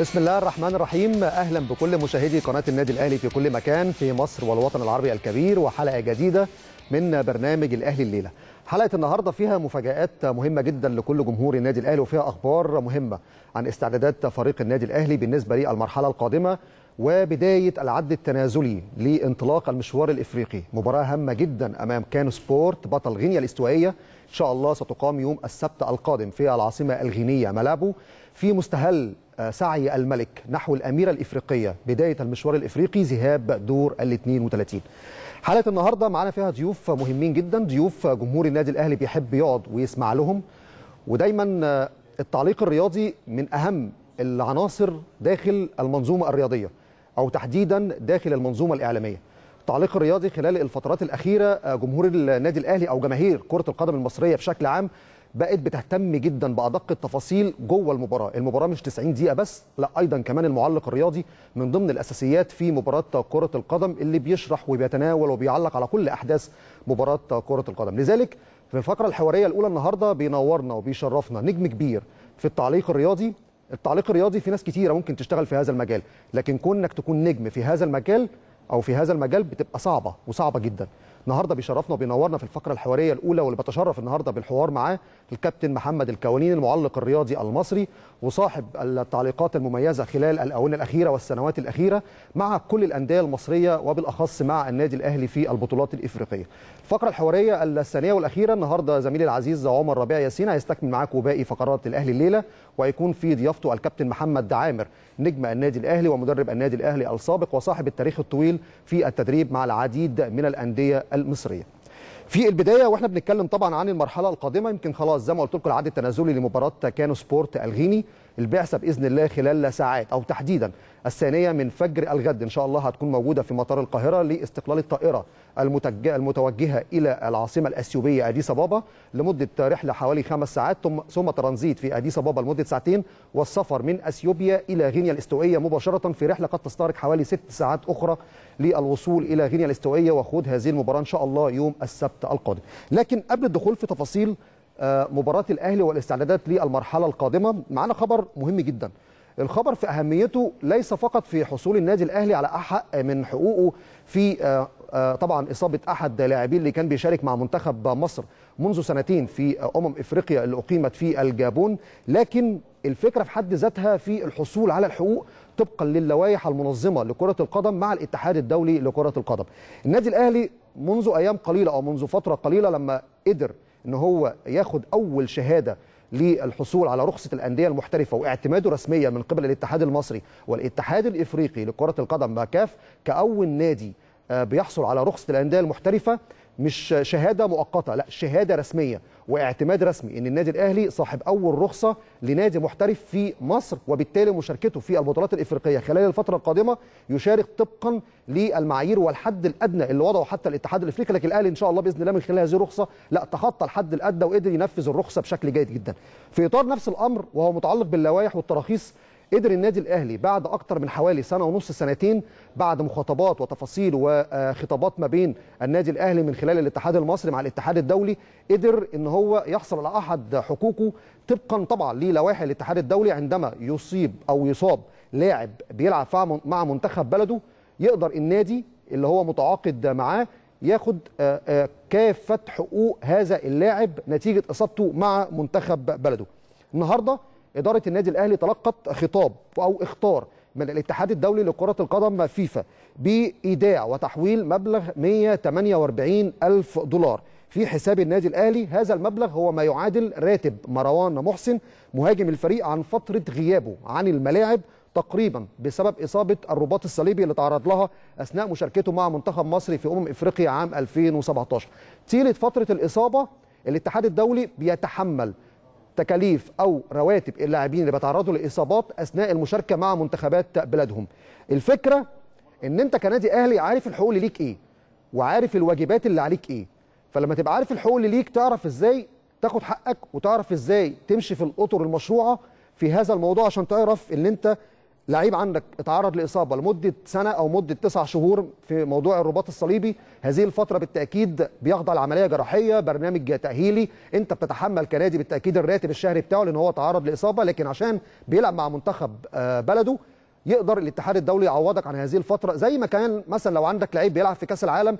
بسم الله الرحمن الرحيم اهلا بكل مشاهدي قناه النادي الاهلي في كل مكان في مصر والوطن العربي الكبير وحلقه جديده من برنامج الاهلي الليله حلقه النهارده فيها مفاجات مهمه جدا لكل جمهور النادي الاهلي وفيها اخبار مهمه عن استعدادات فريق النادي الاهلي بالنسبه للمرحله القادمه وبدايه العد التنازلي لانطلاق المشوار الافريقي مباراه هامه جدا امام كانو سبورت بطل غينيا الاستوائيه ان شاء الله ستقام يوم السبت القادم في العاصمه الغينيه ملابو في مستهل آه، سعي الملك نحو الأميرة الإفريقية بداية المشوار الإفريقي ذهاب دور ال 32 حلقة النهاردة معانا فيها ضيوف مهمين جدا ضيوف جمهور النادي الأهلي بيحب يقعد ويسمع لهم ودايما آه، التعليق الرياضي من أهم العناصر داخل المنظومة الرياضية أو تحديدا داخل المنظومة الإعلامية التعليق الرياضي خلال الفترات الأخيرة آه، جمهور النادي الأهلي أو جماهير كرة القدم المصرية بشكل عام بقت بتهتم جدا بادق التفاصيل جوه المباراه المباراه مش 90 دقيقه بس لا ايضا كمان المعلق الرياضي من ضمن الاساسيات في مباراه كره القدم اللي بيشرح وبيتناول وبيعلق على كل احداث مباراه كره القدم لذلك في الفقره الحواريه الاولى النهارده بينورنا وبيشرفنا نجم كبير في التعليق الرياضي التعليق الرياضي في ناس كتيره ممكن تشتغل في هذا المجال لكن كونك تكون نجم في هذا المجال او في هذا المجال بتبقى صعبه وصعبه جدا النهارده بيشرفنا وبينورنا في الفقره الحواريه الاولى واللي بتشرف النهارده بالحوار معاه الكابتن محمد الكوانين المعلق الرياضي المصري وصاحب التعليقات المميزه خلال الاونه الاخيره والسنوات الاخيره مع كل الانديه المصريه وبالاخص مع النادي الاهلي في البطولات الافريقيه. الفقره الحواريه الثانيه والاخيره النهارده زميلي العزيز عمر ربيع ياسين هيستكمل معاكم باقي فقرات الاهلي الليله وهيكون في ضيافته الكابتن محمد عامر نجم النادي الاهلي ومدرب النادي الاهلي السابق وصاحب التاريخ الطويل في التدريب مع العديد من الانديه المصريه في البدايه واحنا بنتكلم طبعا عن المرحله القادمه يمكن خلاص زي ما قلت لكم العد التنازلي لمباراه كانو سبورت الغيني البعثه باذن الله خلال ساعات او تحديدا الثانيه من فجر الغد ان شاء الله هتكون موجوده في مطار القاهره لاستقلال الطائره المتوجهه الى العاصمه الاثيوبيه اديس ابابا لمده رحله حوالي خمس ساعات ثم ترانزيت في اديس ابابا لمده ساعتين والسفر من اثيوبيا الى غينيا الاستوائيه مباشره في رحله قد تستغرق حوالي ست ساعات اخرى للوصول الى غينيا الاستوائيه وخوض هذه المباراه ان شاء الله يوم السبت القادم لكن قبل الدخول في تفاصيل آه، مباراه الاهلي والاستعدادات للمرحله القادمه معانا خبر مهم جدا الخبر في اهميته ليس فقط في حصول النادي الاهلي على احق من حقوقه في آه، آه، طبعا اصابه احد لاعبيه اللي كان بيشارك مع منتخب مصر منذ سنتين في امم افريقيا اللي اقيمت في الجابون لكن الفكره في حد ذاتها في الحصول على الحقوق طبقا للوائح المنظمه لكره القدم مع الاتحاد الدولي لكره القدم النادي الاهلي منذ ايام قليله او منذ فتره قليله لما قدر ان هو ياخد اول شهاده للحصول على رخصة الأندية المحترفة واعتماده رسميا من قبل الاتحاد المصري والاتحاد الإفريقي لكرة القدم باكاف كاف كأول نادي آه، بيحصل على رخصة الأندية المحترفة مش شهاده مؤقته لا شهاده رسميه واعتماد رسمي ان النادي الاهلي صاحب اول رخصه لنادي محترف في مصر وبالتالي مشاركته في البطولات الافريقيه خلال الفتره القادمه يشارك طبقا للمعايير والحد الادنى اللي وضعه حتى الاتحاد الافريقي لكن الاهلي ان شاء الله باذن الله من خلال هذه الرخصه لا تخطى الحد الادنى وقدر ينفذ الرخصه بشكل جيد جدا في اطار نفس الامر وهو متعلق باللوائح والتراخيص قدر النادي الاهلي بعد اكتر من حوالي سنه ونص سنتين بعد مخاطبات وتفاصيل وخطابات ما بين النادي الاهلي من خلال الاتحاد المصري مع الاتحاد الدولي قدر ان هو يحصل على احد حقوقه طبقا طبعا للوائح الاتحاد الدولي عندما يصيب او يصاب لاعب بيلعب مع منتخب بلده يقدر النادي اللي هو متعاقد معاه ياخد آه، آه، كافه حقوق هذا اللاعب نتيجه اصابته مع منتخب بلده النهارده إدارة النادي الأهلي تلقت خطاب أو اختار من الاتحاد الدولي لكرة القدم فيفا بإيداع وتحويل مبلغ 148 ألف دولار في حساب النادي الأهلي هذا المبلغ هو ما يعادل راتب مروان محسن مهاجم الفريق عن فترة غيابه عن الملاعب تقريبا بسبب إصابة الرباط الصليبي اللي تعرض لها أثناء مشاركته مع منتخب مصر في أمم إفريقيا عام 2017 طيلة فترة الإصابة الاتحاد الدولي بيتحمل تكاليف أو رواتب اللاعبين اللي بيتعرضوا لإصابات أثناء المشاركة مع منتخبات بلادهم الفكرة إن أنت كنادي أهلي عارف الحقوق اللي ليك إيه وعارف الواجبات اللي عليك إيه فلما تبقى عارف الحقوق اللي ليك تعرف إزاي تاخد حقك وتعرف إزاي تمشي في الأطر المشروعة في هذا الموضوع عشان تعرف إن أنت لعيب عندك اتعرض لاصابه لمده سنه او مده تسع شهور في موضوع الرباط الصليبي هذه الفتره بالتاكيد بيخضع لعمليه جراحيه برنامج تاهيلي انت بتتحمل كنادي بالتاكيد الراتب الشهري بتاعه لان هو تعرض لاصابه لكن عشان بيلعب مع منتخب آه، بلده يقدر الاتحاد الدولي يعوضك عن هذه الفتره زي ما كان مثلا لو عندك لعيب بيلعب في كاس العالم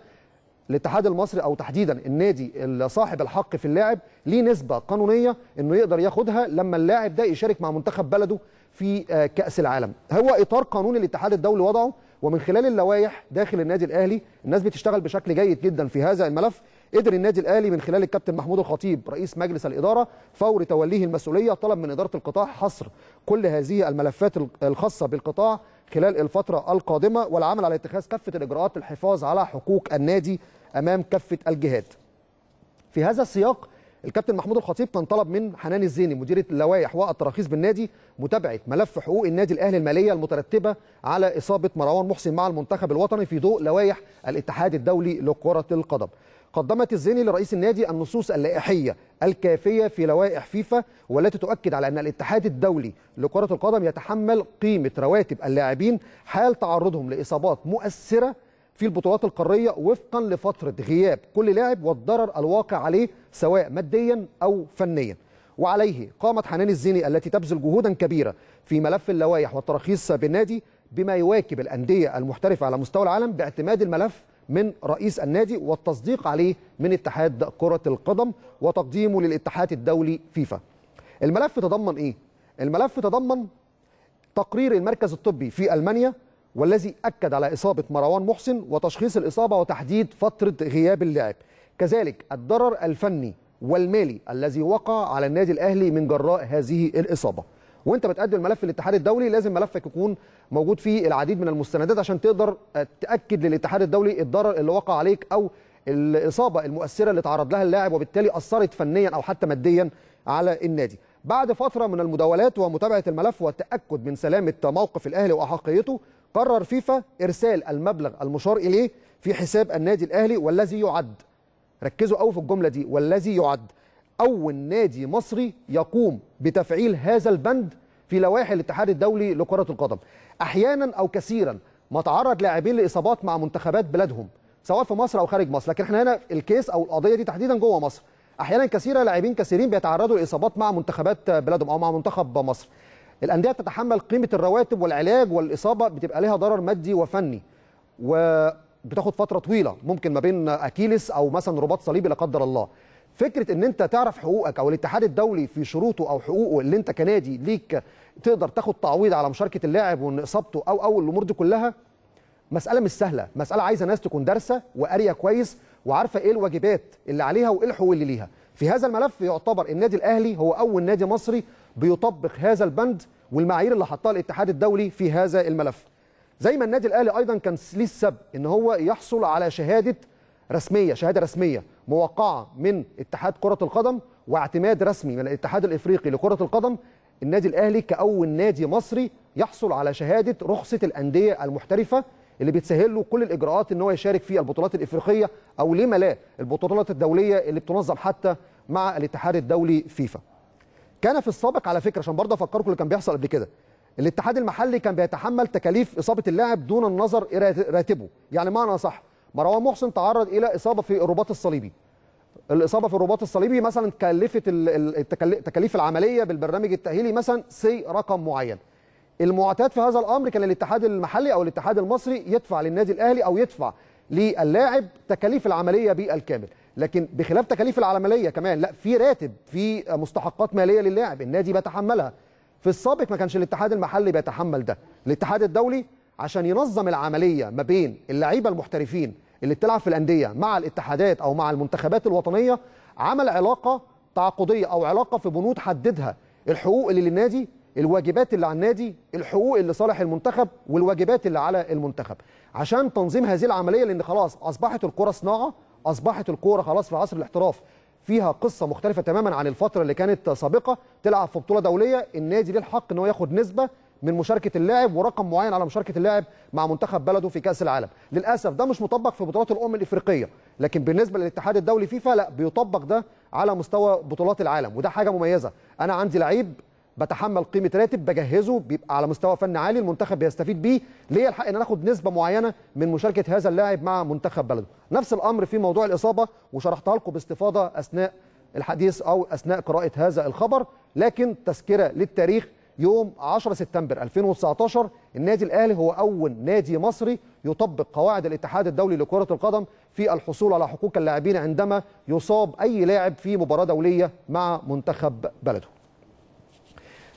الاتحاد المصري او تحديدا النادي صاحب الحق في اللاعب ليه نسبه قانونيه انه يقدر ياخدها لما اللاعب ده يشارك مع منتخب بلده في آه، كاس العالم هو اطار قانون الاتحاد الدولي وضعه ومن خلال اللوائح داخل النادي الاهلي الناس بتشتغل بشكل جيد جدا في هذا الملف قدر النادي الاهلي من خلال الكابتن محمود الخطيب رئيس مجلس الاداره فور توليه المسؤوليه طلب من اداره القطاع حصر كل هذه الملفات الخاصه بالقطاع خلال الفتره القادمه والعمل على اتخاذ كافه الاجراءات للحفاظ على حقوق النادي امام كافه الجهات. في هذا السياق الكابتن محمود الخطيب كان طلب من حنان الزيني مديره اللوائح والتراخيص بالنادي متابعه ملف حقوق النادي الاهلي الماليه المترتبه على اصابه مروان محسن مع المنتخب الوطني في ضوء لوائح الاتحاد الدولي لكره القدم. قدمت الزيني لرئيس النادي النصوص اللائحية الكافية في لوائح فيفا والتي تؤكد على أن الاتحاد الدولي لكرة القدم يتحمل قيمة رواتب اللاعبين حال تعرضهم لإصابات مؤثرة في البطولات القارية وفقا لفترة غياب كل لاعب والضرر الواقع عليه سواء ماديا أو فنيا وعليه قامت حنان الزيني التي تبذل جهودا كبيرة في ملف اللوائح والتراخيص بالنادي بما يواكب الأندية المحترفة على مستوى العالم باعتماد الملف من رئيس النادي والتصديق عليه من اتحاد كرة القدم وتقديمه للاتحاد الدولي فيفا الملف تضمن إيه؟ الملف تضمن تقرير المركز الطبي في ألمانيا والذي أكد على إصابة مروان محسن وتشخيص الإصابة وتحديد فترة غياب اللاعب كذلك الضرر الفني والمالي الذي وقع على النادي الأهلي من جراء هذه الإصابة وانت بتقدم الملف للاتحاد الدولي لازم ملفك يكون موجود فيه العديد من المستندات عشان تقدر آه، تاكد للاتحاد الدولي الضرر اللي وقع عليك او الاصابه المؤثره اللي تعرض لها اللاعب وبالتالي اثرت فنيا او حتى ماديا على النادي بعد فتره من المداولات ومتابعه الملف والتاكد من سلامه موقف الاهلي واحقيته قرر فيفا ارسال المبلغ المشار اليه في حساب النادي الاهلي والذي يعد ركزوا قوي في الجمله دي والذي يعد أول نادي مصري يقوم بتفعيل هذا البند في لوائح الاتحاد الدولي لكرة القدم أحيانا أو كثيرا ما تعرض لاعبين لإصابات مع منتخبات بلادهم سواء في مصر أو خارج مصر لكن احنا هنا الكيس أو القضية دي تحديدا جوه مصر أحيانا كثيرة لاعبين كثيرين بيتعرضوا لإصابات مع منتخبات بلادهم أو مع منتخب مصر الأندية تتحمل قيمة الرواتب والعلاج والإصابة بتبقى لها ضرر مادي وفني وبتاخد فترة طويلة ممكن ما بين أكيلس أو مثلا رباط صليبي لا قدر الله فكره ان انت تعرف حقوقك او الاتحاد الدولي في شروطه او حقوقه اللي انت كنادي ليك تقدر تاخد تعويض على مشاركه اللاعب وان اصابته او او الامور دي كلها مساله مش سهله مساله عايزه ناس تكون دارسه وقاريه كويس وعارفه ايه الواجبات اللي عليها وايه الحقوق اللي ليها في هذا الملف يعتبر النادي الاهلي هو اول نادي مصري بيطبق هذا البند والمعايير اللي حطها الاتحاد الدولي في هذا الملف زي ما النادي الاهلي ايضا كان ليه السبب ان هو يحصل على شهاده رسميه شهاده رسميه موقعه من اتحاد كره القدم واعتماد رسمي من الاتحاد الافريقي لكره القدم النادي الاهلي كاول نادي مصري يحصل على شهاده رخصه الانديه المحترفه اللي بتسهل له كل الاجراءات ان هو يشارك في البطولات الافريقيه او لما لا البطولات الدوليه اللي بتنظم حتى مع الاتحاد الدولي فيفا. كان في السابق على فكره عشان برضه افكركم اللي كان بيحصل قبل كده الاتحاد المحلي كان بيتحمل تكاليف اصابه اللاعب دون النظر الى راتبه يعني معنى صح مروان محسن تعرض الى اصابه في الرباط الصليبي الاصابه في الرباط الصليبي مثلا كلفت تكاليف العمليه بالبرنامج التاهيلي مثلا سي رقم معين المعتاد في هذا الامر كان الاتحاد المحلي او الاتحاد المصري يدفع للنادي الاهلي او يدفع للاعب تكاليف العمليه بالكامل لكن بخلاف تكاليف العمليه كمان لا في راتب في مستحقات ماليه للاعب النادي بيتحملها في السابق ما كانش الاتحاد المحلي بيتحمل ده الاتحاد الدولي عشان ينظم العمليه ما بين اللعيبه المحترفين اللي بتلعب في الانديه مع الاتحادات او مع المنتخبات الوطنيه عمل علاقه تعاقديه او علاقه في بنود حددها الحقوق اللي للنادي الواجبات اللي على النادي الحقوق اللي صالح المنتخب والواجبات اللي على المنتخب عشان تنظيم هذه العمليه لان خلاص اصبحت الكره صناعه اصبحت الكره خلاص في عصر الاحتراف فيها قصه مختلفه تماما عن الفتره اللي كانت سابقه تلعب في بطوله دوليه النادي ليه الحق ان هو ياخد نسبه من مشاركه اللاعب ورقم معين على مشاركه اللاعب مع منتخب بلده في كاس العالم للاسف ده مش مطبق في بطولات الامم الافريقيه لكن بالنسبه للاتحاد الدولي فيفا لا بيطبق ده على مستوى بطولات العالم وده حاجه مميزه انا عندي لعيب بتحمل قيمه راتب بجهزه بيبقى على مستوى فن عالي المنتخب بيستفيد بيه ليه الحق ان انا اخد نسبه معينه من مشاركه هذا اللاعب مع منتخب بلده نفس الامر في موضوع الاصابه وشرحتها لكم باستفاضه اثناء الحديث او اثناء قراءه هذا الخبر لكن تذكره للتاريخ يوم 10 سبتمبر 2019 النادي الاهلي هو اول نادي مصري يطبق قواعد الاتحاد الدولي لكره القدم في الحصول على حقوق اللاعبين عندما يصاب اي لاعب في مباراه دوليه مع منتخب بلده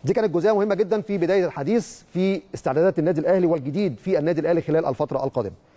دي كانت جزئيه مهمه جدا في بدايه الحديث في استعدادات النادي الاهلي والجديد في النادي الاهلي خلال الفتره القادمه